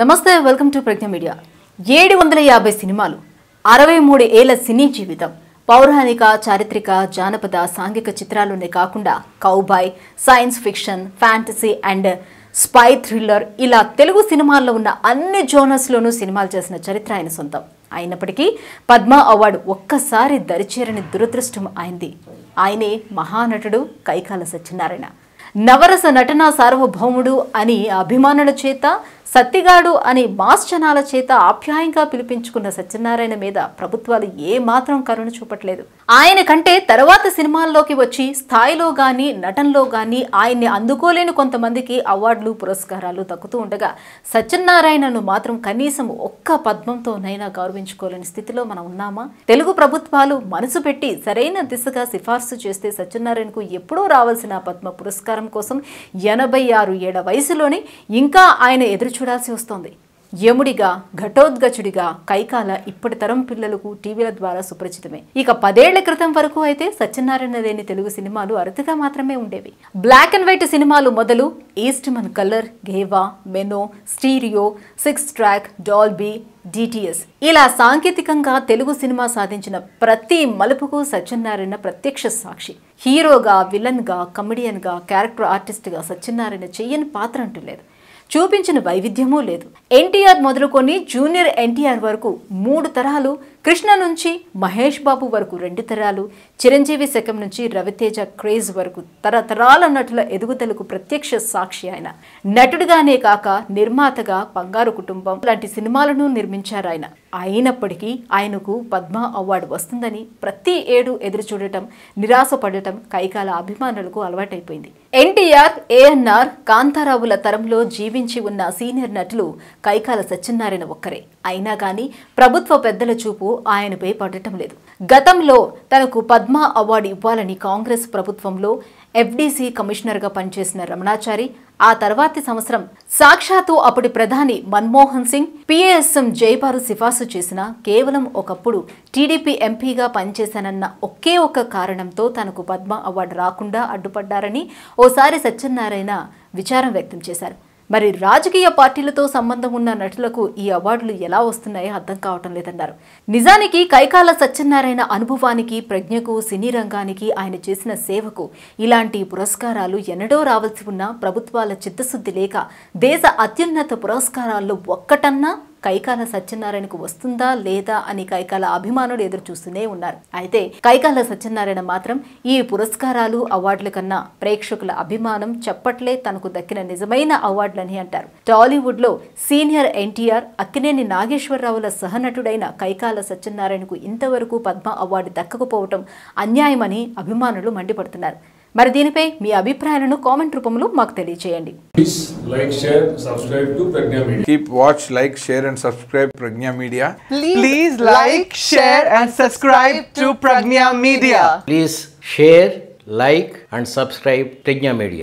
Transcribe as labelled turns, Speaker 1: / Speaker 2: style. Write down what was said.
Speaker 1: నమస్తే welcome to Pragna media ఏడు వందల యాభై సినిమాలు అరవై మూడు ఏళ్ల సినీ జీవితం పౌరాణిక చారిత్రక జానపద సాంఘిక చిత్రాలునే కాకుండా cowboy science fiction fantasy and spy thriller ఇలా తెలుగు సినిమాల్లో ఉన్న అన్ని జోనర్స్లోనూ సినిమాలు చేసిన చరిత్ర ఆయన సొంతం అయినప్పటికీ పద్మ అవార్డు ఒక్కసారి దరిచేరని దురదృష్టం అయింది ఆయనే మహానటుడు కైకాల సత్యనారాయణ నవరస నటనా సార్వభౌముడు అని అభిమానుల చేత సత్తిగాడు అని మాస్ జనాల చేత ఆప్యాయంగా పిలిపించుకున్న సత్యనారాయణ మీద ప్రభుత్వాలు ఏమాత్రం కరుణ చూపట్లేదు ఆయన కంటే తర్వాత సినిమాల్లోకి వచ్చి స్థాయిలో గాని నటనలో గాని ఆయన్ని అందుకోలేని కొంతమందికి అవార్డులు పురస్కారాలు దక్కుతూ ఉండగా సత్యనారాయణను మాత్రం కనీసం ఒక్క పద్మంతోనైనా గౌరవించుకోలేని స్థితిలో మనం ఉన్నామా తెలుగు ప్రభుత్వాలు మనసు పెట్టి సరైన దిశగా సిఫార్సు చేస్తే సత్యనారాయణకు ఎప్పుడూ రావాల్సిన పద్మ పురస్కారం కోసం ఎనభై ఆరు ఏళ్ల వయసులోనే ఇంకా ఆయన ఎదురు చూడాల్సి వస్తోంది యముడిగా ఘటోద్గచుడిగా కైకాల ఇప్పటి తరం పిల్లలకు టీవీల ద్వారా సుపరిచితమే ఇక పదేళ్ల క్రితం వరకు అయితే సత్యనారాయణదేని తెలుగు సినిమాలు అరుదుగా మాత్రమే ఉండేవి బ్లాక్ అండ్ వైట్ సినిమాలు మొదలు Eastman colour Geva mono stereo six track Dolby DTS ఇలా సాంకేతికంగా తెలుగు సినిమా సాధించిన ప్రతి మలుపుకు సత్యనారాయణ ప్రత్యక్ష సాక్షి హీరోగా విలన్ విలన్గా కమెడియన్గా క్యారెక్టర్ ఆర్టిస్ట్గా సత్యనారాయణ చెయ్యని పాత్ర అంటూ లేదు చూపించిన వైవిధ్యమూ లేదు ఎన్టీఆర్ మొదలుకొని జూనియర్ ఎన్టీఆర్ వరకు మూడు తరాలు కృష్ణ నుంచి మహేష్ బాబు వరకు రెండు తరాలు చిరంజీవి శకం నుంచి రవితేజ క్రేజ్ వరకు తరతరాల నటుల ఎదుగుదలకు ప్రత్యక్ష సాక్షి ఆయన నటుడిగానే కాక నిర్మాతగా బంగారు కుటుంబం లాంటి సినిమాలను నిర్మించారు ఆయన అయినప్పటికీ ఆయనకు పద్మ అవార్డు వస్తుందని ప్రతి ఏడు ఎదురు చూడటం నిరాశపడటం కైకాల అభిమానులకు అలవాటైపోయింది ఎన్టీఆర్ ఏఎన్ఆర్ కాంతారావుల తరంలో జీవించి ఉన్న సీనియర్ నటులు కైకాల సత్యనారాయణ ఒక్కరే అయినా కానీ ప్రభుత్వ పెద్దల చూపు ఆయనపై పడటం లేదు గతంలో తనకు పద్మ అవార్డు ఇవ్వాలని కాంగ్రెస్ ప్రభుత్వంలో ఎఫ్డీసీ కమిషనర్గా పనిచేసిన రమణాచారి ఆ తర్వాతి సంవత్సరం సాక్షాత్తు అప్పటి ప్రధాని మన్మోహన్ సింగ్ పీఏఎస్ఎం జైపారు సిఫార్సు చేసిన కేవలం ఒకప్పుడు టీడీపీ ఎంపీగా పనిచేశానన్న ఒకే ఒక్క కారణంతో తనకు పద్మ అవార్డు రాకుండా అడ్డుపడ్డారని ఓసారి సత్యనారాయణ విచారం వ్యక్తం చేశారు మరి రాజకీయ పార్టీలతో సంబంధం ఉన్న నటులకు ఈ అవార్డులు ఎలా వస్తున్నాయో అర్థం కావటం లేదన్నారు నిజానికి కైకాల సత్యనారాయణ అనుభవానికి ప్రజ్ఞకు సినీ రంగానికి ఆయన చేసిన సేవకు ఇలాంటి పురస్కారాలు ఎన్నడో రావాల్సి ఉన్న ప్రభుత్వాల చిత్తశుద్ధి లేక దేశ అత్యున్నత పురస్కారాల్లో ఒక్కటన్నా కైకాల సత్యనారాయణకు వస్తుందా లేదా అని కైకాల అభిమానులు ఎదురు చూస్తూనే ఉన్నారు అయితే కైకాల సత్యనారాయణ మాత్రం ఈ పురస్కారాలు అవార్డుల కన్నా ప్రేక్షకుల అభిమానం చెప్పట్లే తనకు దక్కిన నిజమైన అవార్డులని అంటారు టాలీవుడ్ లో సీనియర్ ఎన్టీఆర్ అక్కినేని నాగేశ్వరరావుల సహనటుడైన కైకాల సత్యనారాయణకు ఇంతవరకు పద్మ అవార్డు దక్కకపోవటం అన్యాయమని అభిమానులు మండిపడుతున్నారు మరి దీనిపై మీ అభిప్రాయాలను కామెంట్ రూపంలో మాకు తెలియజేయండి like share subscribe keep watch like share and subscribe Prajna media please like share and subscribe to Prajna media please share like and subscribe Prajna media